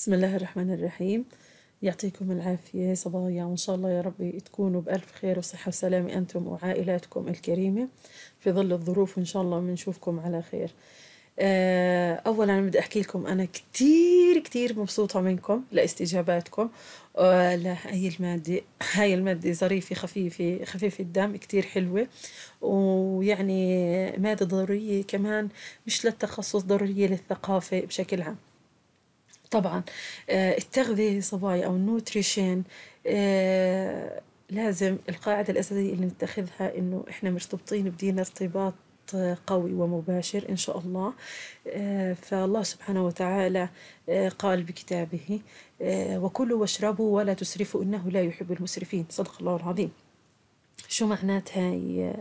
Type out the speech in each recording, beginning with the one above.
بسم الله الرحمن الرحيم يعطيكم العافية صبايا وإن شاء الله يا ربي تكونوا بألف خير وصحة وسلامة أنتم وعائلاتكم الكريمة في ظل الظروف إن شاء الله بنشوفكم على خير آه، أولا بدي أحكي لكم أنا كتير كتير مبسوطة منكم لاستجاباتكم آه، هاي المادة هاي المادة ظريفة خفيفة خفيفة الدم كتير حلوة ويعني مادة ضرورية كمان مش للتخصص ضرورية للثقافة بشكل عام طبعا آه، التغذية صبايا أو النوتريشن آه، لازم القاعدة الأساسية اللي نتخذها إنه إحنا مرتبطين بدينا ارتباط آه، قوي ومباشر إن شاء الله فالله سبحانه وتعالى قال بكتابه وكلوا واشربوا ولا تسرفوا إنه لا يحب المسرفين صدق الله العظيم شو معنات هاي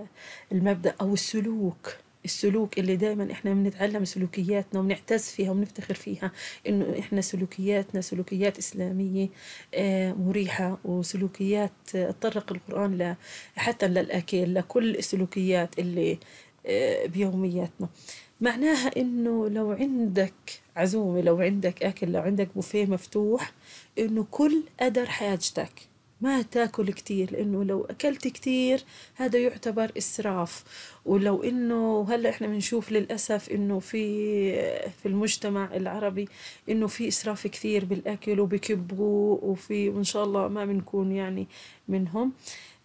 المبدأ أو السلوك السلوك اللي دائما احنا بنتعلم سلوكياتنا وبنعتز فيها وبنفتخر فيها انه احنا سلوكياتنا سلوكيات اسلاميه آه، مريحه وسلوكيات آه، تطرق القران حتى للاكل لكل السلوكيات اللي آه، بيومياتنا معناها انه لو عندك عزومه لو عندك اكل لو عندك بوفيه مفتوح انه كل قدر حاجتك ما تاكل كتير لانه لو اكلت كتير هذا يعتبر اسراف ولو انه هلا احنا بنشوف للاسف انه في في المجتمع العربي انه في اسراف كثير بالاكل وبكبوا وفي وان شاء الله ما بنكون يعني منهم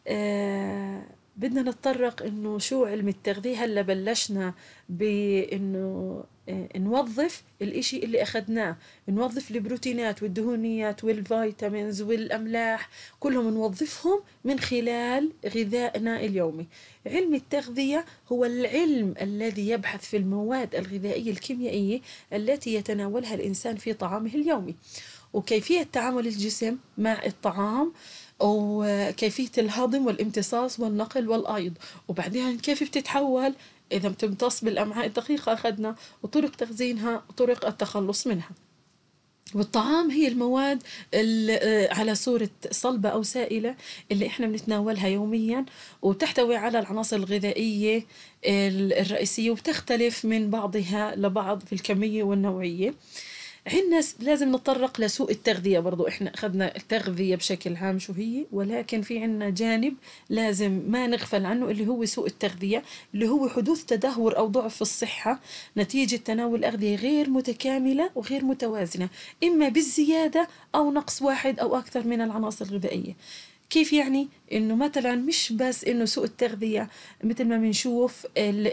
آه بدنا نتطرق انه شو علم التغذية هلا بلشنا بانه آه، نوظف الاشي اللي اخذناه نوظف البروتينات والدهونيات والفيتامينز والاملاح كلهم نوظفهم من خلال غذائنا اليومي علم التغذية هو العلم الذي يبحث في المواد الغذائية الكيميائية التي يتناولها الانسان في طعامه اليومي وكيفية تعامل الجسم مع الطعام آه وكيفية الهضم والامتصاص والنقل والأيض وبعدين كيف بتتحول إذا بتمتص بالأمعاء الدقيقة أخذنا وطرق تخزينها وطرق التخلص منها والطعام هي المواد آه، على صورة صلبة أو سائلة اللي إحنا بنتناولها يوميا وتحتوي على العناصر الغذائية الرئيسية وبتختلف من بعضها لبعض في الكمية والنوعية عندنا لازم نتطرق لسوء التغذية برضو إحنا أخذنا التغذية بشكل عام شو هي ولكن في عندنا جانب لازم ما نغفل عنه اللي هو سوء التغذية اللي هو حدوث تدهور أو ضعف في الصحة نتيجة تناول أغذية غير متكاملة وغير متوازنة إما بالزيادة أو نقص واحد أو أكثر من العناصر الغذائية كيف يعني انه مثلا مش بس انه سوء التغذيه مثل ما بنشوف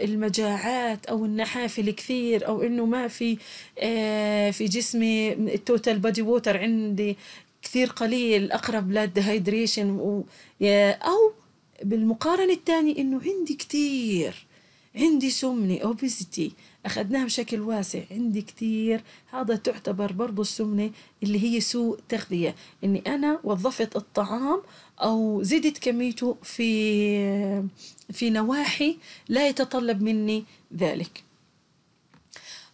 المجاعات او النحافه الكثير او انه ما في آه، في جسمي التوتال بادي ووتر عندي كثير قليل اقرب للديهايدريشن او بالمقارنه الثانيه انه عندي كثير عندي سمنه اوبيزيتي أخذناه بشكل واسع عندي كثير هذا تعتبر برضو السمنة اللي هي سوء تغذية إني أنا وظفت الطعام أو زدت كميته في في نواحي لا يتطلب مني ذلك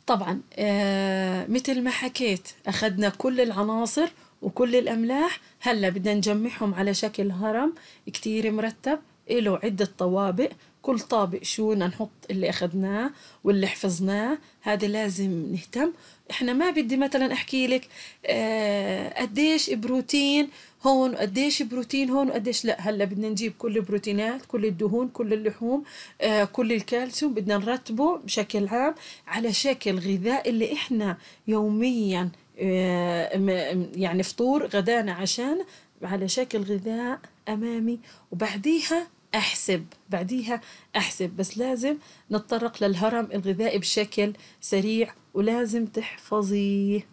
طبعا آه، مثل ما حكيت أخذنا كل العناصر وكل الأملاح هلا بدنا نجمعهم على شكل هرم كتير مرتب له عدة طوابق كل طابق بدنا نحط اللي أخذناه واللي حفظناه هذا لازم نهتم إحنا ما بدي مثلا أحكي لك آه قديش بروتين هون وقديش بروتين هون وقديش لا هلا بدنا نجيب كل البروتينات كل الدهون كل اللحوم آه كل الكالسيوم بدنا نرتبه بشكل عام على شكل غذاء اللي إحنا يوميا آه يعني فطور غدانا عشان على شكل غذاء أمامي وبعديها احسب بعديها احسب بس لازم نتطرق للهرم الغذائي بشكل سريع ولازم تحفظي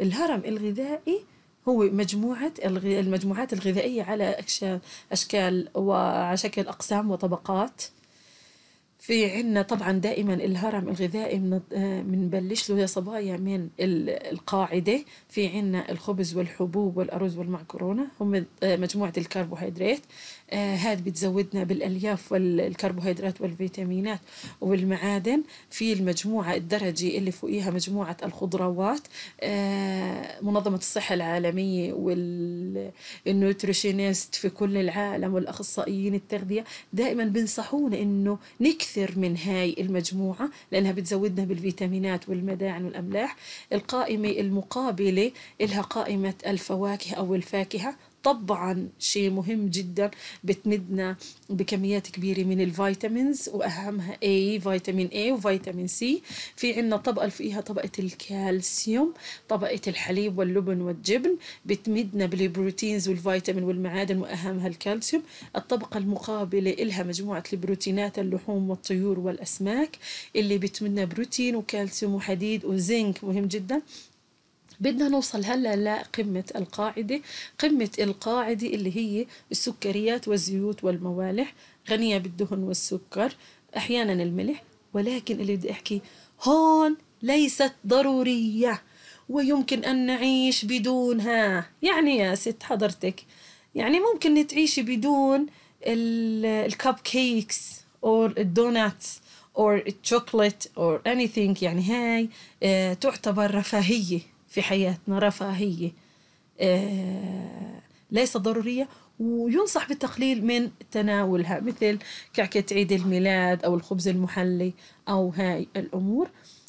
الهرم الغذائي هو مجموعة المجموعات الغذائية على أشكال وعلى شكل أقسام وطبقات في عنا طبعا دائما الهرم الغذائي بنبلش له يا صبايا من القاعدة في عنا الخبز والحبوب والأرز والمعكرونة هم آه، مجموعة الكربوهيدرات هاد آه، بتزودنا بالألياف والكربوهيدرات والفيتامينات والمعادن في المجموعة الدرجه اللي فوقيها مجموعة الخضروات آه، منظمة الصحة العالمية والنوتريشنست في كل العالم والأخصائيين التغذية دائما بنصحونا إنه نكثر من هاي المجموعة لأنها بتزودنا بالفيتامينات والمداعن والأملاح القائمة المقابلة لها قائمة الفواكه أو الفاكهة طبعا شيء مهم جدا بتمدنا بكميات كبيرة من الفيتامينز وأهمها اي فيتامين اي وفيتامين سي في عنا طبقة فيها طبقة الكالسيوم طبقة الحليب واللبن والجبن بتمدنا بالبروتينز والفيتامين والمعادن وأهمها الكالسيوم الطبقة المقابلة إلها مجموعة البروتينات اللحوم والطيور والأسماك اللي بتمدنا بروتين وكالسيوم وحديد وزنك مهم جدا بدنا نوصل هلا لقمة القاعدة قمة القاعدة اللي هي السكريات والزيوت والموالح غنية بالدهن والسكر أحيانا الملح ولكن اللي بدي أحكي هون ليست ضرورية ويمكن أن نعيش بدونها يعني يا ست حضرتك يعني ممكن تعيشي بدون الكب كيكس أو الدوناتس or chocolate or anything يعني هاي آه، تعتبر رفاهية في حياتنا رفاهية آه، ليس ضرورية وينصح بالتقليل من تناولها مثل كعكة عيد الميلاد أو الخبز المحلي أو هاي الأمور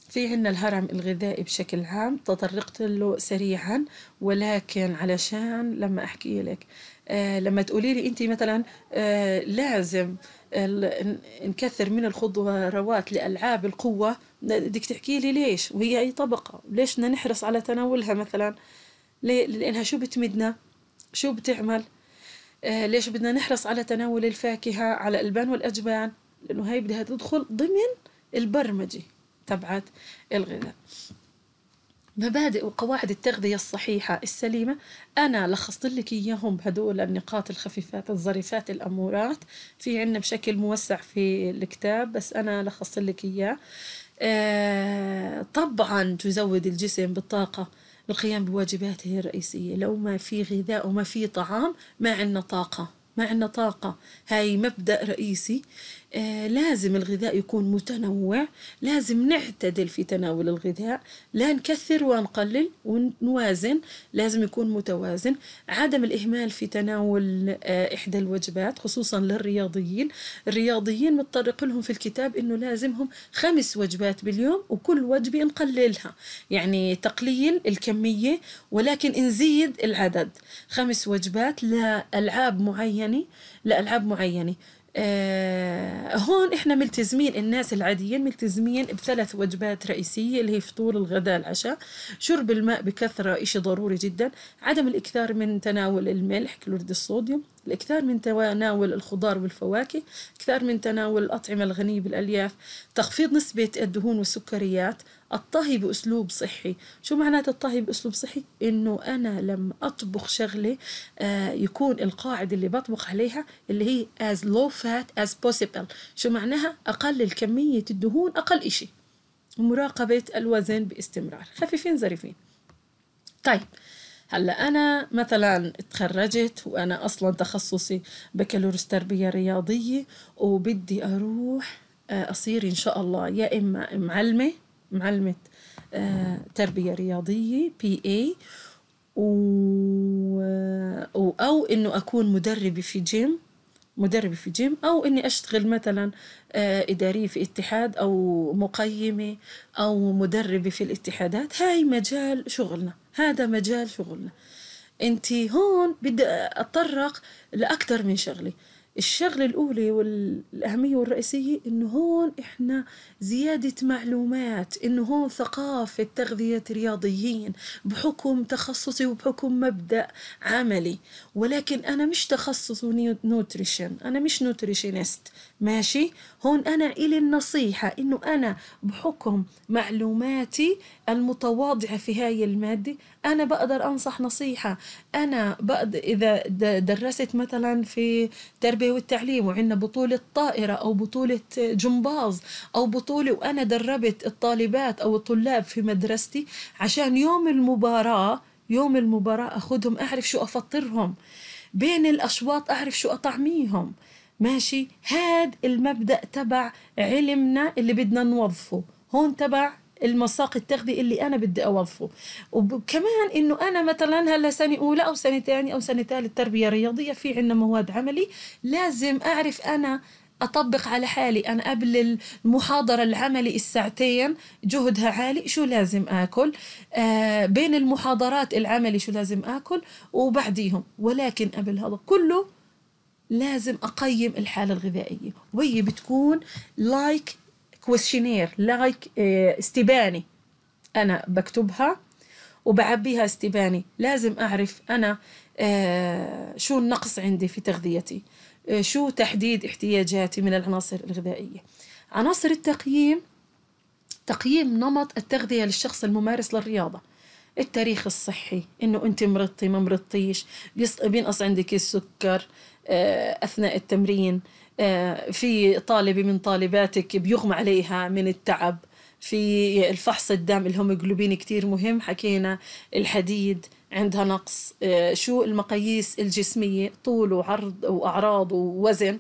في عنا الهرم الغذائي بشكل عام تطرقت له سريعا ولكن علشان لما أحكي لك آه، لما تقولي لي انت مثلا آه، لازم نكثر من الخضروات لألعاب القوة بدك تحكي لي ليش وهي أي طبقة ليش بدنا نحرص على تناولها مثلا لأنها شو بتمدنا شو بتعمل آه، ليش بدنا نحرص على تناول الفاكهة على الألبان والأجبان لأنه هاي بدها تدخل ضمن البرمجة تبعت الغذاء مبادئ وقواعد التغذية الصحيحة السليمة أنا لخصت لك إياهم هدول النقاط الخفيفات الظريفات الأمورات في عنا بشكل موسع في الكتاب بس أنا لخصت لك إياه آه طبعا تزود الجسم بالطاقة القيام بواجباته الرئيسية لو ما في غذاء وما في طعام ما عندنا طاقة ما عندنا طاقة هاي مبدأ رئيسي آه، لازم الغذاء يكون متنوع لازم نعتدل في تناول الغذاء لا نكثر ونقلل ونوازن لازم يكون متوازن عدم الإهمال في تناول آه، إحدى الوجبات خصوصا للرياضيين الرياضيين متطرق لهم في الكتاب أنه لازمهم خمس وجبات باليوم وكل وجبة نقللها يعني تقليل الكمية ولكن نزيد العدد خمس وجبات لألعاب معينة لألعاب معينة آه هون احنا ملتزمين الناس العاديين ملتزمين بثلاث وجبات رئيسية اللي هي فطور الغداء العشاء شرب الماء بكثرة إشي ضروري جدا عدم الإكثار من تناول الملح كلوريد الصوديوم الإكثار من تناول الخضار والفواكه أكثر من تناول الأطعمة الغنية بالألياف تخفيض نسبة الدهون والسكريات الطهي بأسلوب صحي شو معنات الطهي بأسلوب صحي؟ إنه أنا لم أطبخ شغلة آه، يكون القاعدة اللي بطبخ عليها اللي هي as low fat as possible شو معناها؟ أقلل كمية الدهون أقل إشي مراقبة الوزن باستمرار خفيفين ظريفين طيب هلا انا مثلا تخرجت وانا اصلا تخصصي بكالوريوس تربيه رياضيه وبدي اروح آه، اصير ان شاء الله يا اما معلمه معلمه آه، تربيه رياضيه بي اي و... او انه اكون مدربه في جيم مدربة في جيم أو إني أشتغل مثلا آه، إدارية في اتحاد أو مقيمة أو مدربة في الاتحادات هاي مجال شغلنا هذا مجال شغلنا انت هون بدي اتطرق لاكثر من شغله الشغله الاولى والاهميه والرئيسيه انه هون احنا زياده معلومات انه هون ثقافه تغذيه رياضيين بحكم تخصصي وبحكم مبدا عملي ولكن انا مش تخصص نيوتريشن انا مش نوتريشنست ماشي هون أنا إلي النصيحة إنه أنا بحكم معلوماتي المتواضعة في هاي المادة أنا بقدر أنصح نصيحة أنا بقدر إذا درست مثلا في التربية والتعليم وعندنا بطولة طائرة أو بطولة جمباز أو بطولة وأنا دربت الطالبات أو الطلاب في مدرستي عشان يوم المباراة يوم المباراة أخذهم أعرف شو أفطرهم بين الأشواط أعرف شو أطعميهم ماشي هاد المبدا تبع علمنا اللي بدنا نوظفه هون تبع المساق التغذي اللي انا بدي اوظفه وكمان انه انا مثلا هلا سنه اولى او سنه ثانيه او سنه ثالث تربيه رياضيه في عندنا مواد عملي لازم اعرف انا اطبق على حالي انا قبل المحاضره العملي الساعتين جهدها عالي شو لازم اكل آه بين المحاضرات العملي شو لازم اكل وبعديهم ولكن قبل هذا كله لازم أقيم الحالة الغذائية وهي بتكون لايك كويشنير لايك استباني أنا بكتبها وبعبيها استباني لازم أعرف أنا آه، شو النقص عندي في تغذيتي آه، شو تحديد احتياجاتي من العناصر الغذائية عناصر التقييم تقييم نمط التغذية للشخص الممارس للرياضة التاريخ الصحي انه انت مرضتي ما مرضتيش بينقص عندك السكر آه، أثناء التمرين آه، في طالبة من طالباتك بيغمى عليها من التعب في الفحص الدم الهيموجلوبين كتير مهم حكينا الحديد عندها نقص آه، شو المقاييس الجسمية طول وعرض وأعراض ووزن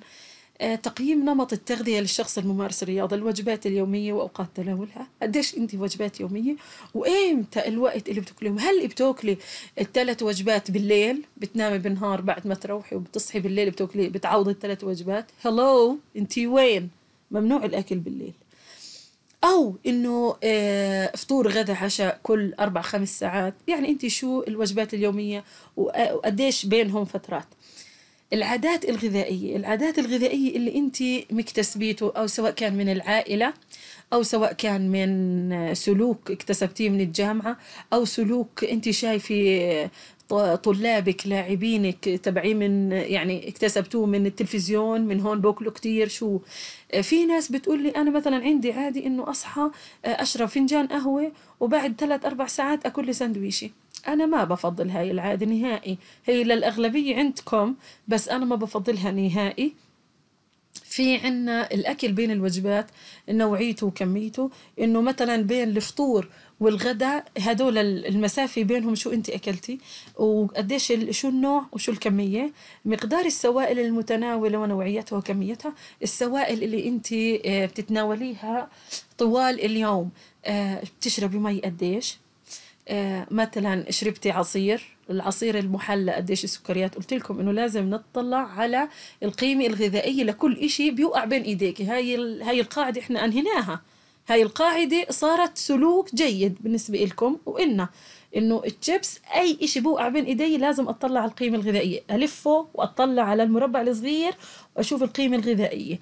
آه، تقييم نمط التغذية للشخص الممارس الرياضة الوجبات اليومية وأوقات تناولها قديش أنت وجبات يومية وإمتى الوقت اللي بتاكليهم هل بتاكلي الثلاث وجبات بالليل بتنامي بالنهار بعد ما تروحي وبتصحي بالليل بتاكلي بتعوضي الثلاث وجبات هلو أنت وين ممنوع الأكل بالليل أو إنه آه، فطور غدا عشاء كل أربع خمس ساعات يعني أنت شو الوجبات اليومية آه، وقديش بينهم فترات العادات الغذائية العادات الغذائية اللي أنت مكتسبيته أو سواء كان من العائلة أو سواء كان من سلوك اكتسبتيه من الجامعة أو سلوك أنت شايفة طلابك لاعبينك تبعين من يعني اكتسبتوه من التلفزيون من هون بوكلو كتير شو في ناس بتقول لي انا مثلا عندي عادي انه اصحى آه، اشرب فنجان قهوه وبعد ثلاث اربع ساعات اكل لي سندويشه أنا ما بفضل هاي العادة نهائي هي للأغلبية عندكم بس أنا ما بفضلها نهائي في عنا الأكل بين الوجبات نوعيته وكميته إنه مثلا بين الفطور والغداء هدول المسافة بينهم شو أنت أكلتي وقديش شو النوع وشو الكمية مقدار السوائل المتناولة ونوعيتها وكميتها السوائل اللي أنت آه، بتتناوليها طوال اليوم آه، بتشربي مي قديش آه، مثلا شربتي عصير العصير المحلى قديش السكريات قلت لكم انه لازم نطلع على القيمه الغذائيه لكل إشي بيوقع بين ايديك هاي هاي القاعده احنا انهيناها هاي القاعدة صارت سلوك جيد بالنسبة لكم وإلنا إنه الشيبس أي إشي بوقع بين إيدي لازم أطلع على القيمة الغذائية ألفه وأطلع على المربع الصغير وأشوف القيمة الغذائية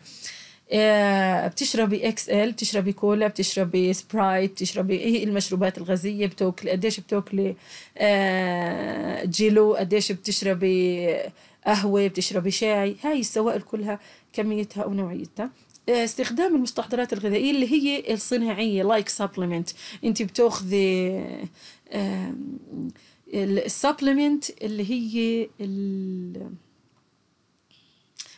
آه، بتشربي اكس ال بتشربي كولا بتشربي سبرايت بتشربي ايه المشروبات الغازيه بتاكلي قديش بتاكلي آه، جيلو قديش بتشربي قهوه بتشربي شاي هاي السوائل كلها كميتها ونوعيتها آه، استخدام المستحضرات الغذائيه اللي هي الصناعيه لايك سبلمنت انت بتاخذي السبلمنت اللي هي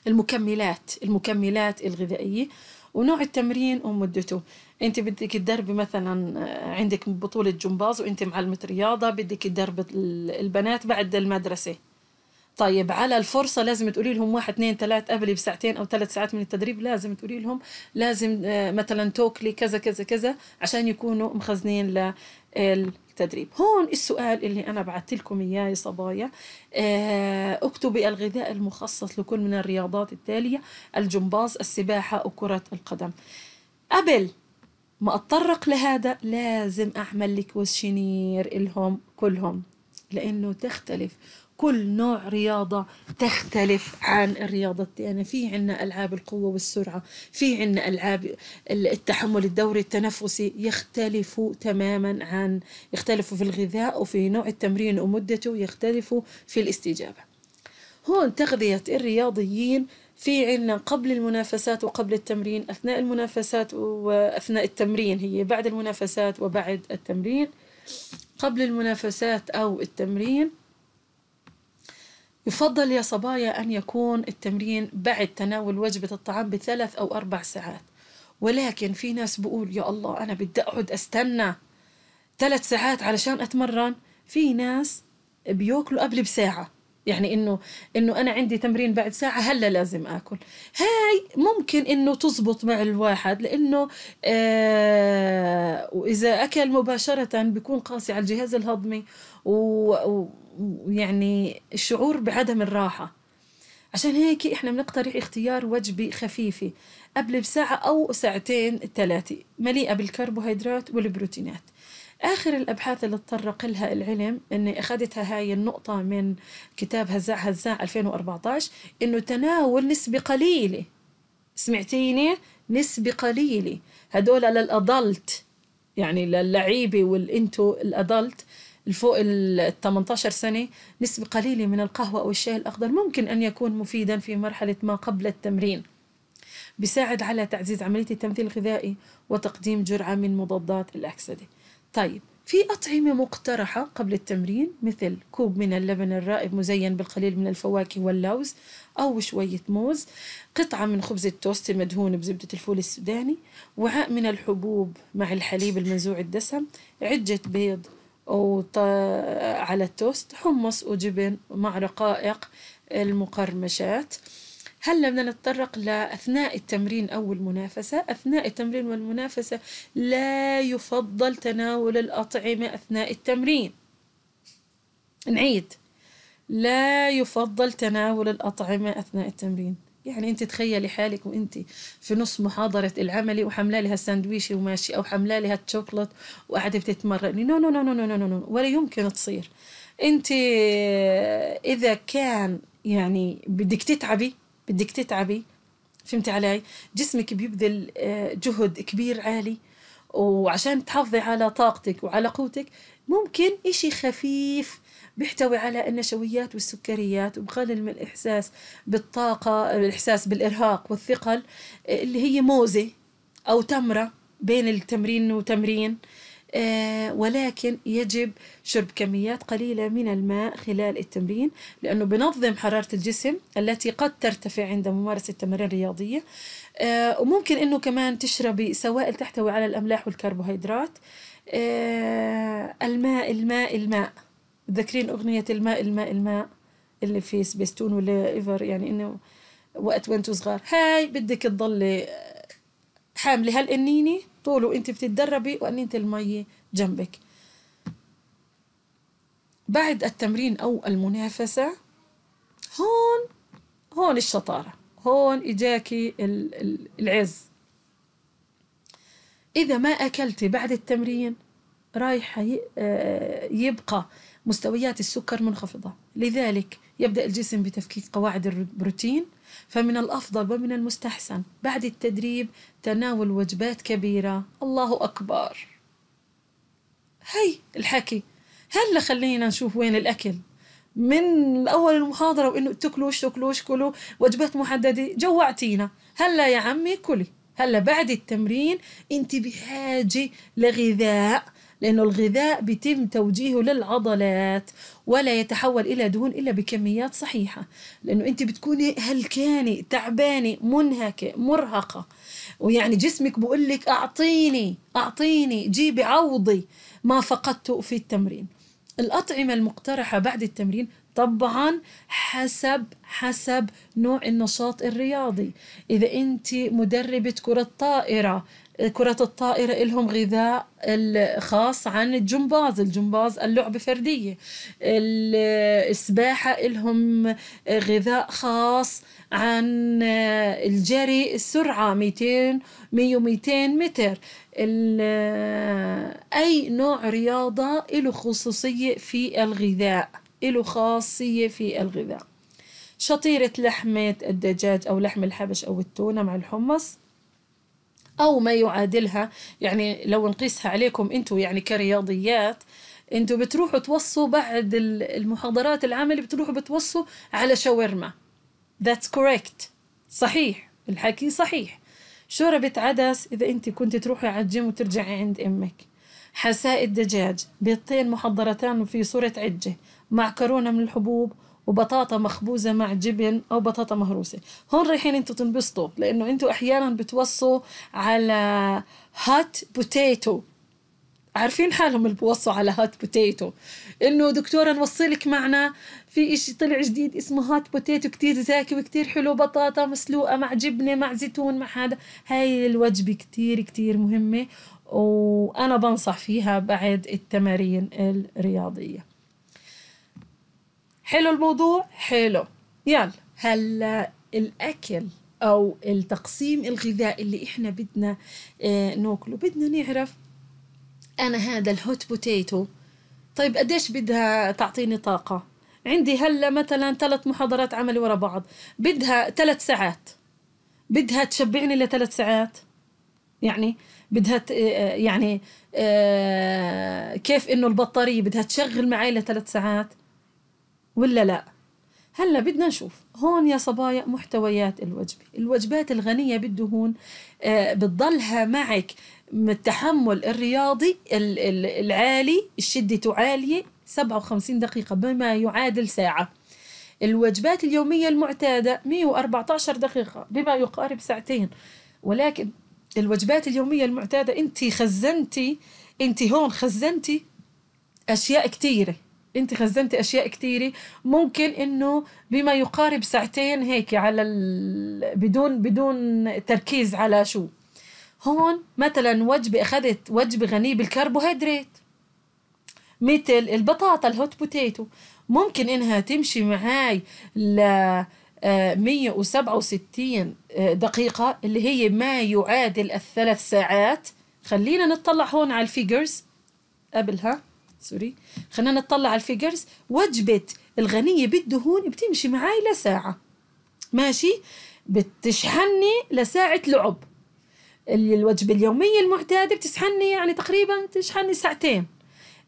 المكملات المكملات الغذائية ونوع التمرين ومدته انت بدك تدربي مثلا آه، عندك بطولة جمباز وانت معلمة رياضة بدك تدربي البنات بعد المدرسة طيب على الفرصة لازم تقولي لهم واحد اثنين ثلاث قبل بساعتين أو ثلاث ساعات من التدريب لازم تقولي لهم لازم آه، مثلا توكلي كذا كذا كذا عشان يكونوا مخزنين لل التدريب هون السؤال اللي أنا بعثت لكم إياه يا صبايا آه، اكتبي الغذاء المخصص لكل من الرياضات التالية الجمباز السباحة وكرة القدم قبل ما أتطرق لهذا لازم أعمل لك وشينير إلهم كلهم لأنه تختلف كل نوع رياضة تختلف عن الرياضة الثانية يعني في عنا ألعاب القوة والسرعة في عنا ألعاب التحمل الدوري التنفسي يختلفوا تماما عن يختلفوا في الغذاء وفي نوع التمرين ومدته يختلفوا في الاستجابة هون تغذية الرياضيين في عنا قبل المنافسات وقبل التمرين أثناء المنافسات وأثناء التمرين هي بعد المنافسات وبعد التمرين قبل المنافسات أو التمرين يفضل يا صبايا أن يكون التمرين بعد تناول وجبة الطعام بثلاث أو أربع ساعات ولكن في ناس بقول يا الله أنا بدي أقعد أستنى ثلاث ساعات علشان أتمرن في ناس بياكلوا قبل بساعة يعني انه انه انا عندي تمرين بعد ساعه هلا لازم اكل هاي ممكن انه تزبط مع الواحد لانه آه واذا اكل مباشره بيكون قاسي على الجهاز الهضمي و ويعني الشعور بعدم الراحة عشان هيك احنا بنقترح اختيار وجبة خفيفة قبل بساعة أو ساعتين ثلاثة مليئة بالكربوهيدرات والبروتينات آخر الأبحاث اللي تطرق لها العلم أني أخذتها هاي النقطة من كتاب هزاع هزاع 2014 أنه تناول نسبة قليلة سمعتيني نسبة قليلة هدول للأضلت يعني للعيبة والإنتو الأضلت فوق ال 18 سنة نسبة قليلة من القهوة أو الشاي الأخضر ممكن أن يكون مفيدا في مرحلة ما قبل التمرين بيساعد على تعزيز عملية التمثيل الغذائي وتقديم جرعة من مضادات الأكسدة طيب في أطعمة مقترحة قبل التمرين مثل كوب من اللبن الرائب مزين بالقليل من الفواكه واللوز أو شوية موز قطعة من خبز التوست المدهون بزبدة الفول السوداني وعاء من الحبوب مع الحليب المنزوع الدسم عجة بيض وط... على التوست حمص وجبن مع رقائق المقرمشات هلا بدنا نتطرق لاثناء التمرين او المنافسه، اثناء التمرين والمنافسه لا يفضل تناول الاطعمه اثناء التمرين. نعيد لا يفضل تناول الاطعمه اثناء التمرين. يعني انت تخيلي حالك وانت في نص محاضره العملي وحمله لها الساندويشه وماشي او حمله لها الشوكولات وقاعده بتتمرني نو نو نو نو نو نو ولا يمكن تصير انت اذا كان يعني بدك تتعبي بدك تتعبي فهمتي علي جسمك بيبذل آه، جهد كبير عالي وعشان تحافظي على طاقتك وعلى قوتك ممكن إشي خفيف بيحتوي على النشويات والسكريات وبقلل من الإحساس بالطاقة الإحساس بالإرهاق والثقل اللي هي موزة أو تمرة بين التمرين وتمرين آه، ولكن يجب شرب كميات قليلة من الماء خلال التمرين لأنه بنظم حرارة الجسم التي قد ترتفع عند ممارسة التمارين الرياضية آه، وممكن أنه كمان تشربي سوائل تحتوي على الأملاح والكربوهيدرات آه، الماء الماء الماء متذكرين أغنية الماء الماء الماء اللي في سبيستون ولا إيفر يعني إنه وقت وانتوا صغار هاي بدك تضلي آه، حاملة هالقنينة طول وانت بتتدربي وقنينة المية جنبك بعد التمرين أو المنافسة هون هون الشطارة هون إجاكي العز إذا ما أكلتي بعد التمرين رايحة آه، يبقى مستويات السكر منخفضة لذلك يبدأ الجسم بتفكيك قواعد البروتين فمن الأفضل ومن المستحسن بعد التدريب تناول وجبات كبيرة الله أكبر هي الحكي هلا خلينا نشوف وين الأكل من أول المحاضرة وإنه تكلوا تاكلوا كلوا وجبات محددة جوعتينا هلا يا عمي كلي هلا بعد التمرين انت بحاجة لغذاء لأنه الغذاء بيتم توجيهه للعضلات ولا يتحول إلى دهون إلا بكميات صحيحة لأنه أنت بتكوني هلكانة تعبانة منهكة مرهقة ويعني جسمك بقول لك أعطيني أعطيني جيبي عوضي ما فقدته في التمرين الأطعمة المقترحة بعد التمرين طبعا حسب حسب نوع النشاط الرياضي اذا انت مدربه كره طائره كرة الطائرة إلهم غذاء خاص عن الجمباز الجمباز اللعبة فردية السباحة إلهم غذاء خاص عن الجري السرعة 200 200 متر أي نوع رياضة له خصوصية في الغذاء له خاصية في الغذاء شطيرة لحمة الدجاج أو لحم الحبش أو التونة مع الحمص أو ما يعادلها يعني لو نقيسها عليكم أنتوا يعني كرياضيات أنتوا بتروحوا توصوا بعد المحاضرات العمل بتروحوا بتوصوا على شاورما That's correct صحيح الحكي صحيح شوربة عدس إذا أنت كنت تروحي على الجيم وترجعي عند أمك حساء الدجاج بيضتين محضرتان في صورة عجة معكرونة من الحبوب وبطاطا مخبوزة مع جبن أو بطاطا مهروسة هون رايحين أنتوا تنبسطوا لأنه أنتوا أحيانا بتوصوا على هات بوتيتو عارفين حالهم اللي بوصوا على هات بوتيتو انه دكتوره نوصلك معنا في اشي طلع جديد اسمه هات بوتيتو كتير زاكي وكتير حلو بطاطا مسلوقه مع جبنه مع زيتون مع هذا هاي الوجبه كتير كتير مهمه وانا بنصح فيها بعد التمارين الرياضيه حلو الموضوع حلو يلا هلا الاكل او التقسيم الغذائي اللي احنا بدنا آه، ناكله بدنا نعرف انا هذا الهوت بوتيتو طيب قديش بدها تعطيني طاقه عندي هلا مثلا ثلاث محاضرات عمل ورا بعض بدها ثلاث ساعات بدها تشبعني لثلاث ساعات يعني بدها آه، آه، يعني كيف انه البطاريه بدها تشغل معي لثلاث ساعات ولا لا هلا بدنا نشوف هون يا صبايا محتويات الوجبة الوجبات الغنية بالدهون آه، بتضلها معك التحمل الرياضي العالي شدته عالية 57 دقيقة بما يعادل ساعة الوجبات اليومية المعتادة 114 دقيقة بما يقارب ساعتين ولكن الوجبات اليومية المعتادة أنت خزنتي أنت هون خزنتي أشياء كثيرة انت خزنتي اشياء كثيره ممكن انه بما يقارب ساعتين هيك على ال... بدون بدون تركيز على شو هون مثلا وجبه اخذت وجبه غنيه بالكربوهيدرات مثل البطاطا الهوت بوتيتو ممكن انها تمشي معاي ل 167 آه، آه، دقيقة اللي هي ما يعادل الثلاث ساعات خلينا نطلع هون على الفيجرز قبلها سوري خلينا نطلع على الفيجرز وجبة الغنية بالدهون بتمشي معي لساعة ماشي بتشحني لساعة لعب الوجبة اليومية المعتادة بتشحني يعني تقريبا تشحني ساعتين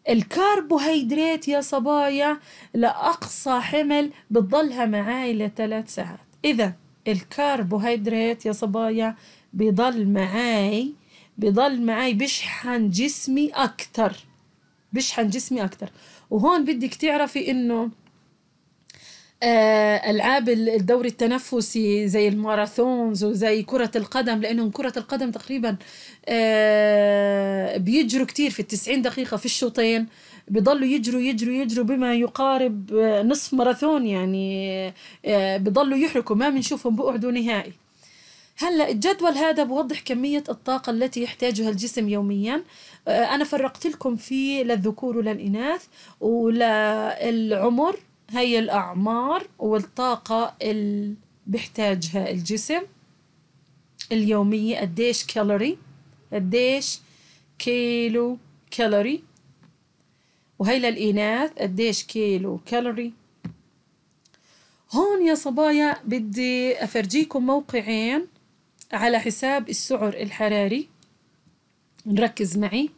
الكربوهيدرات يا صبايا لأقصى حمل بتضلها معاي لثلاث ساعات إذا الكربوهيدرات يا صبايا بضل معاي بضل معاي بشحن جسمي اكثر بشحن جسمي اكثر وهون بدك تعرفي انه آه، العاب الدوري التنفسي زي الماراثونز وزي كرة القدم لانهم كرة القدم تقريبا آه، بيجروا كتير في التسعين دقيقة في الشوطين بضلوا يجروا يجروا يجروا بما يقارب آه، نصف ماراثون يعني بضلوا يحركوا ما بنشوفهم بقعدوا نهائي هلا الجدول هذا بوضح كميه الطاقه التي يحتاجها الجسم يوميا آه، انا فرقت لكم فيه للذكور وللاناث وللعمر هي الاعمار والطاقه اللي بيحتاجها الجسم اليوميه قديش كالوري قديش كيلو كالوري وهي للإناث قديش كيلو كالوري هون يا صبايا بدي أفرجيكم موقعين على حساب السعر الحراري نركز معي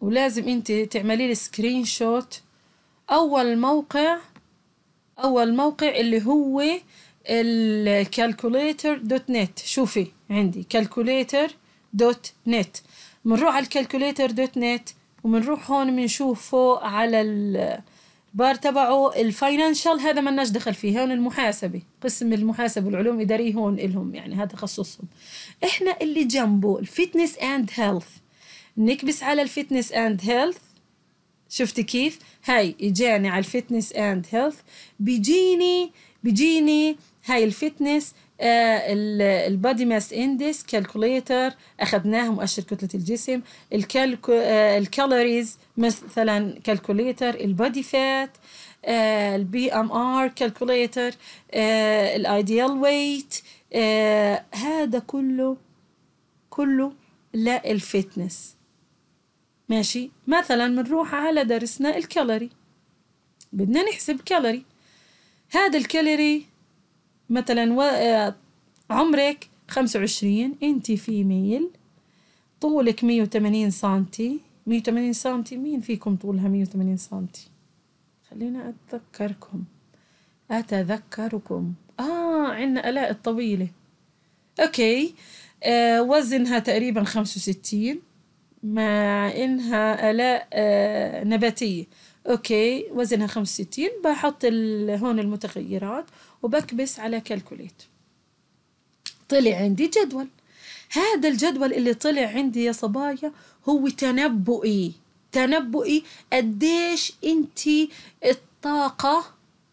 ولازم انت تعملي لي سكرين شوت اول موقع اول موقع اللي هو الكالكوليتر دوت نت شوفي عندي كالكوليتر دوت نت بنروح على الكالكوليتر دوت نت وبنروح هون بنشوف فوق على بار تبعه الفاينانشال هذا ما لناش دخل فيه هون المحاسبه قسم المحاسبه والعلوم الاداريه هون لهم يعني هذا تخصصهم احنا اللي جنبه الفتنس اند هيلث نكبس على الفتنس اند هيلث شفتي كيف هاي اجاني على الفتنس اند هيلث بيجيني بيجيني هاي الفتنس آه، البادي ماس اندكس كالكوليتر اخذناه مؤشر كتله الجسم آه، الكالوريز مثلا كالكوليتر البادي فات آه، البي ام ار كالكوليتر الايديال ويت هذا كله كله للفتنس ماشي مثلا بنروح على درسنا الكالوري بدنا نحسب كالوري هذا الكالوري مثلا و... آه، عمرك 25 انت في ميل طولك 180 سنتي 180 سنتي مين فيكم طولها 180 سنتي خلينا أتذكركم أتذكركم آه عندنا آلاء الطويلة أوكي آه وزنها تقريبا 65 مع إنها آلاء آه نباتية أوكي وزنها 65 بحط هون المتغيرات وبكبس على كالكوليت طلع عندي جدول هذا الجدول اللي طلع عندي يا صبايا هو تنبؤي تنبؤي قديش انت الطاقة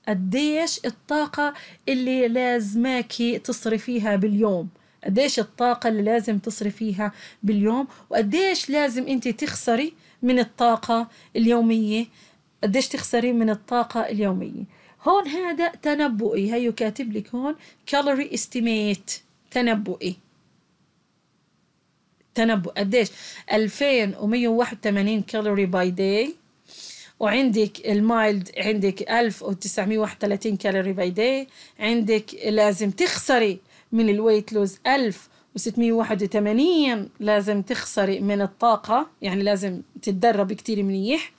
قديش الطاقة اللي لازماكي تصرفيها باليوم قديش الطاقة اللي لازم تصرفيها باليوم وقديش لازم انت تخسري من الطاقة اليومية قديش تخسري من الطاقة اليومية هون هذا تنبؤي هي كاتب لك هون كالوري استيميت تنبؤي تنبؤ قديش 2181 كالوري باي داي وعندك المايلد عندك 1931 كالوري باي داي عندك لازم تخسري من الويت لوز 1681 لازم تخسري من الطاقة يعني لازم تتدربي كتير منيح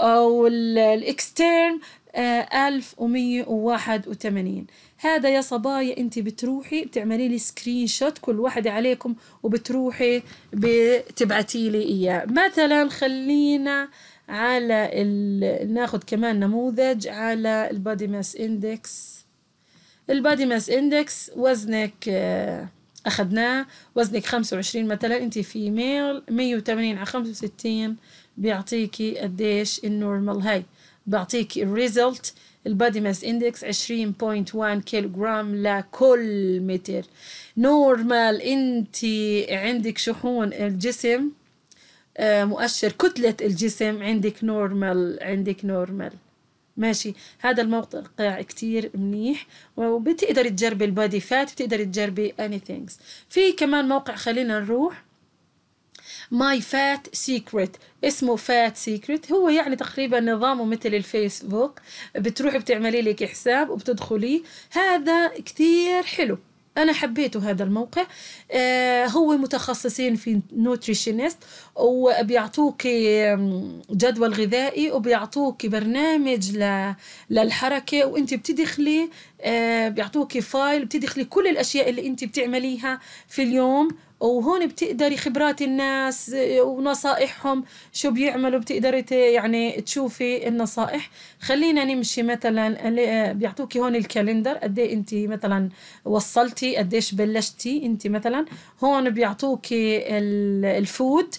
الاكسترن 1181 هذا يا صبايا انت بتروحي بتعملي لي سكرين شوت كل واحدة عليكم وبتروحي بتبعتي لي اياه مثلا خلينا على ناخذ ناخد كمان نموذج على البادي ماس اندكس البادي ماس اندكس وزنك آه، اخذناه وزنك 25 مثلا انت في ميل 180 على 65 بيعطيكي قديش النورمال هاي بعطيك الريزلت البادي ماس اندكس 20.1 كيلو جرام لكل متر نورمال انت عندك شحون الجسم آه، مؤشر كتلة الجسم عندك نورمال عندك نورمال ماشي هذا الموقع كتير منيح وبتقدر تجربي البادي فات بتقدر تجربي اني ثينجز في كمان موقع خلينا نروح ماي فات سيكريت اسمه فات سيكريت هو يعني تقريبا نظامه مثل الفيسبوك بتروحي بتعملي لك حساب وبتدخلي هذا كثير حلو انا حبيته هذا الموقع آه هو متخصصين في نوتريشنست وبيعطوك جدول غذائي وبيعطوك برنامج للحركه وانت بتدخلي آه بيعطوك فايل بتدخلي كل الاشياء اللي انت بتعمليها في اليوم وهون بتقدري خبرات الناس ونصائحهم شو بيعملوا بتقدري يعني تشوفي النصائح خلينا نمشي مثلا بيعطوكي هون الكالندر قد ايه انت مثلا وصلتي قديش بلشتي انت مثلا هون بيعطوكي الفود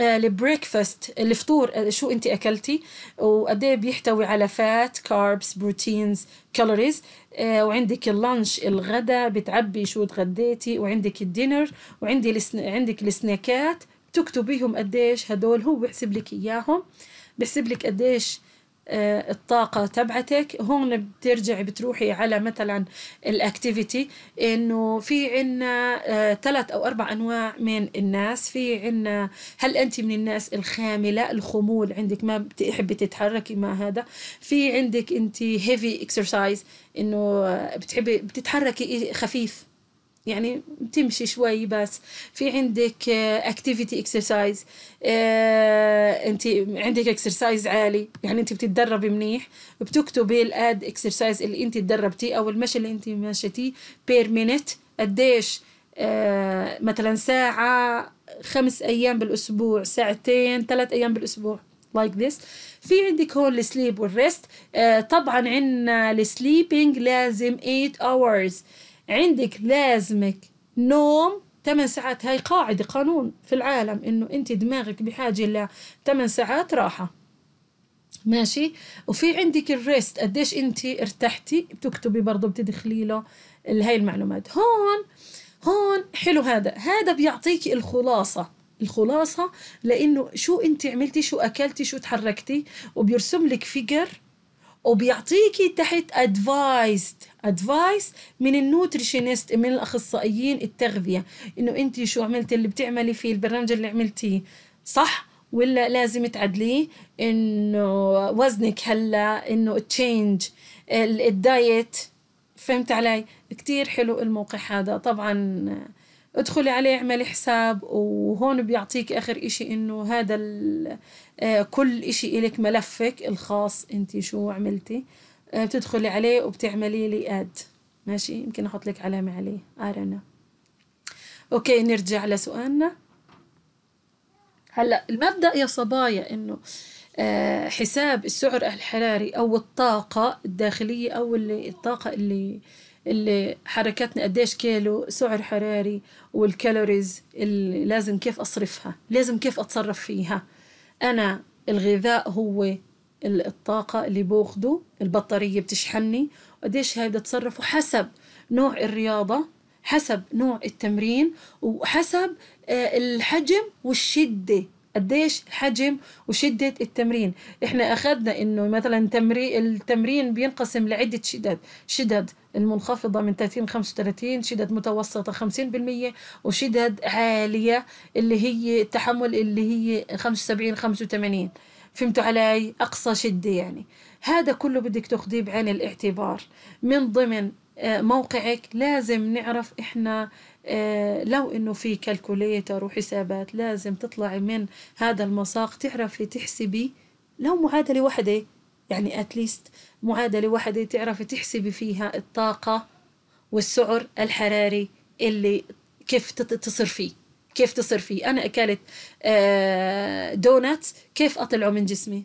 البريكفاست آه، الفطور آه، شو انت اكلتي وقد ايه بيحتوي على فات كاربس بروتينز كالوريز وعندك اللانش الغداء بتعبي شو تغديتي وعندك الدينر وعندي السن... عندك السناكات تكتبيهم قديش هدول هو بحسب لك اياهم بحسب لك قديش آه، الطاقة تبعتك هون بترجعي بتروحي على مثلا الاكتيفيتي انه في عنا ثلاث آه، او اربع انواع من الناس في عنا هل انت من الناس الخاملة الخمول عندك ما بتحبي تتحركي مع هذا في عندك انت هيفي اكسرسايز انه بتحبي بتتحركي خفيف يعني تمشي شوي بس في عندك اكتيفيتي آه، اكسرسايز آه، انت عندك اكسرسايز عالي يعني انت بتتدربي منيح بتكتبي الاد اكسرسايز اللي انت تدربتيه او المشي اللي انت مشيتيه بير مينيت قديش آه، مثلا ساعة خمس أيام بالأسبوع ساعتين ثلاث أيام بالأسبوع لايك like ذس في عندك هون السليب والريست طبعا عندنا السليبنج لازم 8 اورز عندك لازمك نوم 8 ساعات هاي قاعدة قانون في العالم إنه أنت دماغك بحاجة ل 8 ساعات راحة ماشي وفي عندك الريست قديش انت ارتحتي بتكتبي برضه بتدخلي له هاي المعلومات هون هون حلو هذا هذا بيعطيك الخلاصه الخلاصه لانه شو انت عملتي شو اكلتي شو تحركتي وبيرسم لك فيجر وبيعطيكي تحت ادفايسد ادفايس من النوتريشنست من الاخصائيين التغذيه انه انت شو عملتي اللي بتعملي فيه البرنامج اللي عملتيه صح ولا لازم تعدليه انه وزنك هلا انه تشينج الدايت فهمت علي كتير حلو الموقع هذا طبعا ادخلي عليه اعملي حساب وهون بيعطيك اخر اشي انه هذا آه، كل اشي إلك ملفك الخاص انت شو عملتي آه، بتدخلي عليه وبتعملي لي اد ماشي يمكن احط لك علامه عليه ارنا اوكي نرجع لسؤالنا هلا المبدا يا صبايا انه آه، حساب السعر الحراري او الطاقه الداخليه او اللي الطاقه اللي اللي حركتنا قديش كيلو سعر حراري والكالوريز اللي لازم كيف اصرفها لازم كيف اتصرف فيها انا الغذاء هو الطاقة اللي باخده البطارية بتشحنني وقديش هاي بدي اتصرف وحسب نوع الرياضة حسب نوع التمرين وحسب آه، الحجم والشدة قديش حجم وشدة التمرين احنا اخذنا انه مثلا التمرين بينقسم لعدة شدد شدد المنخفضة من 30 35 شدد متوسطة 50% وشدد عالية اللي هي التحمل اللي هي 75 85 فهمتوا علي أقصى شدة يعني هذا كله بدك تاخذيه بعين الاعتبار من ضمن آه، موقعك لازم نعرف إحنا آه، لو إنه في كالكوليتر وحسابات لازم تطلعي من هذا المساق تعرفي تحسبي لو معادلة واحدة يعني أتليست معادلة واحدة تعرفي تحسبي فيها الطاقة والسعر الحراري اللي كيف تصرفيه كيف تصير فيه أنا أكلت آه، دونات كيف أطلعه من جسمي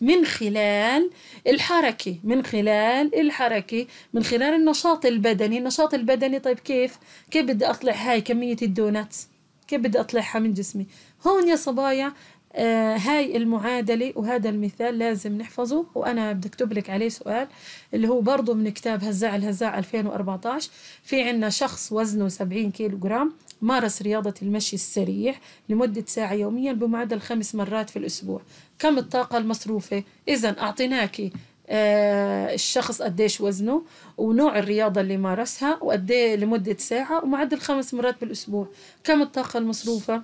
من خلال الحركة من خلال الحركة من خلال النشاط البدني النشاط البدني طيب كيف كيف بدي أطلع هاي كمية الدونات كيف بدي أطلعها من جسمي هون يا صبايا آه هاي المعادلة وهذا المثال لازم نحفظه وأنا بدي أكتب لك عليه سؤال اللي هو برضه من كتاب هزاع الهزاع 2014 في عنا شخص وزنه 70 كيلو جرام مارس رياضة المشي السريع لمدة ساعة يوميا بمعدل خمس مرات في الأسبوع كم الطاقة المصروفة؟ إذا أعطيناكي آه الشخص قديش وزنه ونوع الرياضة اللي مارسها وقديه لمدة ساعة ومعدل خمس مرات بالأسبوع كم الطاقة المصروفة؟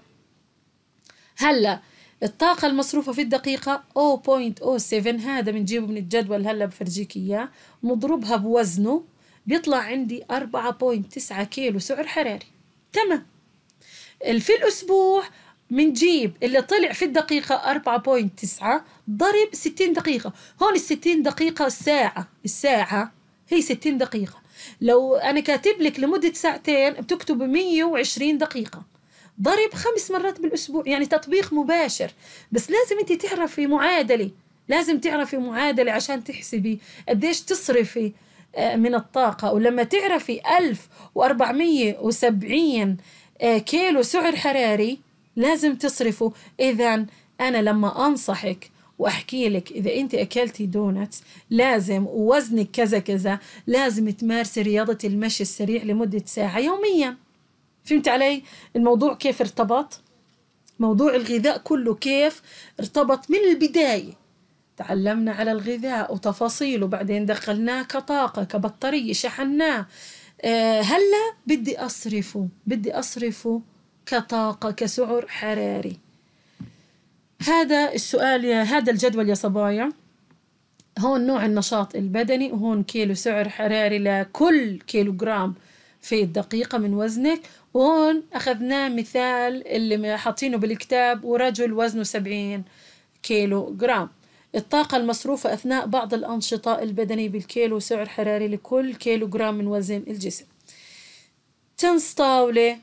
هلأ الطاقة المصروفة في الدقيقة 0.07 هذا بنجيبه من الجدول هلا بفرجيك اياه مضروبها بوزنه بيطلع عندي 4.9 كيلو سعر حراري تمام في الأسبوع منجيب اللي طلع في الدقيقة 4.9 ضرب 60 دقيقة هون ال 60 دقيقة ساعة الساعة هي 60 دقيقة لو أنا كاتب لك لمدة ساعتين بتكتب 120 دقيقة ضرب خمس مرات بالأسبوع يعني تطبيق مباشر بس لازم أنت تعرفي معادلة لازم تعرفي معادلة عشان تحسبي قديش تصرفي من الطاقة ولما تعرفي 1470 آه، كيلو سعر حراري لازم تصرفه إذا أنا لما أنصحك واحكي لك اذا انت اكلتي دونتس لازم ووزنك كذا كذا لازم تمارسي رياضه المشي السريع لمده ساعه يوميا فهمت علي الموضوع كيف ارتبط موضوع الغذاء كله كيف ارتبط من البدايه تعلمنا على الغذاء وتفاصيله بعدين دخلناه كطاقة كبطارية شحناه آه، هلا بدي أصرفه بدي أصرفه كطاقة كسعر حراري هذا السؤال يا هذا الجدول يا صبايا هون نوع النشاط البدني وهون كيلو سعر حراري لكل كيلوغرام في الدقيقة من وزنك وهون أخذناه مثال اللي حاطينه بالكتاب ورجل وزنه سبعين كيلو جرام الطاقة المصروفة أثناء بعض الأنشطة البدنية بالكيلو سعر حراري لكل كيلو جرام من وزن الجسم تنس طاولة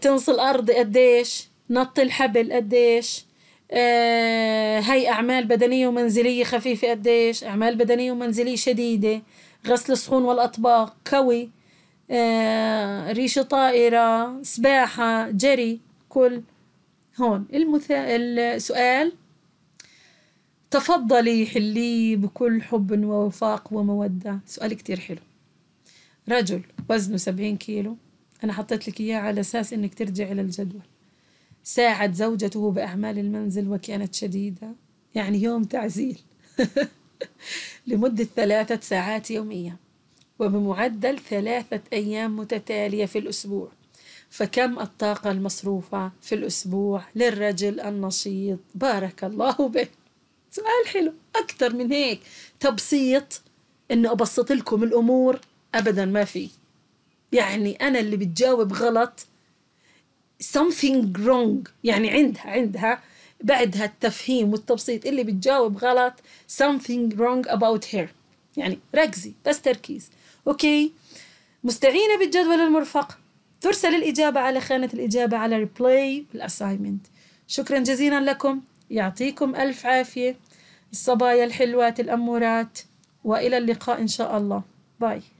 تنص الأرض قديش نط الحبل قديش آه هاي أعمال بدنية ومنزلية خفيفة قديش أعمال بدنية ومنزلية شديدة غسل الصحون والأطباق كوي آه ريشة طائرة سباحة جري كل هون المثال السؤال تفضلي حلي بكل حب ووفاق ومودة سؤال كتير حلو رجل وزنه سبعين كيلو أنا حطيت لك إياه على أساس إنك ترجعي للجدول ساعد زوجته بأعمال المنزل وكانت شديدة يعني يوم تعزيل لمدة ثلاثة ساعات يوميا وبمعدل ثلاثة أيام متتالية في الأسبوع فكم الطاقة المصروفة في الأسبوع للرجل النشيط بارك الله به سؤال حلو أكثر من هيك تبسيط إنه أبسط لكم الأمور أبدا ما في يعني أنا اللي بتجاوب غلط something wrong يعني عندها عندها بعدها التفهيم والتبسيط اللي بتجاوب غلط something wrong about her يعني ركزي بس تركيز أوكي مستعينة بالجدول المرفق ترسل الإجابة على خانة الإجابة على replay الأسايمنت شكرا جزيلا لكم يعطيكم ألف عافية الصبايا الحلوات الأمورات وإلى اللقاء إن شاء الله باي